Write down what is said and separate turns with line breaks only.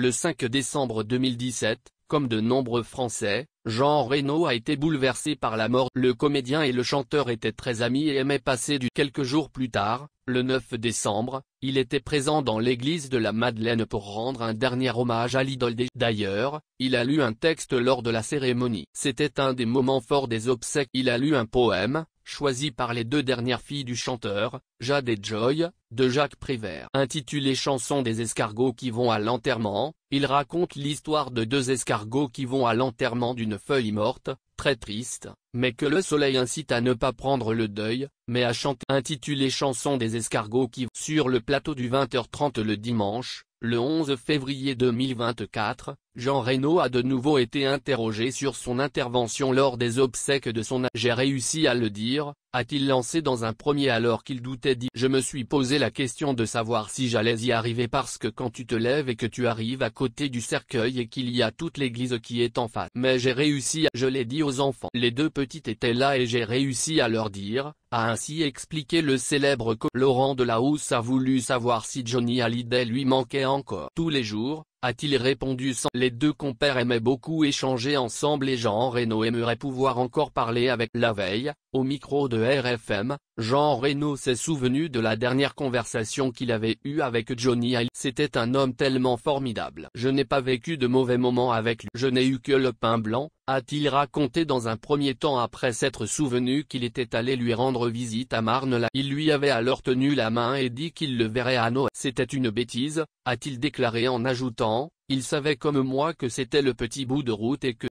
Le 5 décembre 2017, comme de nombreux Français, Jean Reno a été bouleversé par la mort. Le comédien et le chanteur étaient très amis et aimaient passer du quelques jours plus tard, le 9 décembre, il était présent dans l'église de la Madeleine pour rendre un dernier hommage à l'idole des... D'ailleurs, il a lu un texte lors de la cérémonie. C'était un des moments forts des obsèques. Il a lu un poème, choisi par les deux dernières filles du chanteur, Jade et Joy, de Jacques Prévert. Intitulé Chanson des escargots qui vont à l'enterrement, il raconte l'histoire de deux escargots qui vont à l'enterrement d'une feuille morte, très triste, mais que le soleil incite à ne pas prendre le deuil, mais à chanter. Intitulé Chanson des escargots qui vont sur le plateau du 20h30 le dimanche, le 11 février 2024, Jean Reynaud a de nouveau été interrogé sur son intervention lors des obsèques de son J'ai réussi à le dire, a-t-il lancé dans un premier alors qu'il doutait dit « Je me suis posé la question de savoir si j'allais y arriver parce que quand tu te lèves et que tu arrives à côté du cercueil et qu'il y a toute l'église qui est en face. Mais j'ai réussi, à... je l'ai dit aux enfants. Les deux petites étaient là et j'ai réussi à leur dire, a ainsi expliqué le célèbre co Laurent Housse a voulu savoir si Johnny Hallyday lui manquait encore. Tous les jours, a-t-il répondu sans Les deux compères aimaient beaucoup échanger ensemble et Jean Reno aimerait pouvoir encore parler avec la veille, au micro de RFM, Jean Reno s'est souvenu de la dernière conversation qu'il avait eue avec Johnny C'était un homme tellement formidable. Je n'ai pas vécu de mauvais moments avec lui. Je n'ai eu que le pain blanc, a-t-il raconté dans un premier temps après s'être souvenu qu'il était allé lui rendre visite à marne -la. Il lui avait alors tenu la main et dit qu'il le verrait à Noël. C'était une bêtise, a-t-il déclaré en ajoutant, il savait comme moi que c'était le petit bout de route et que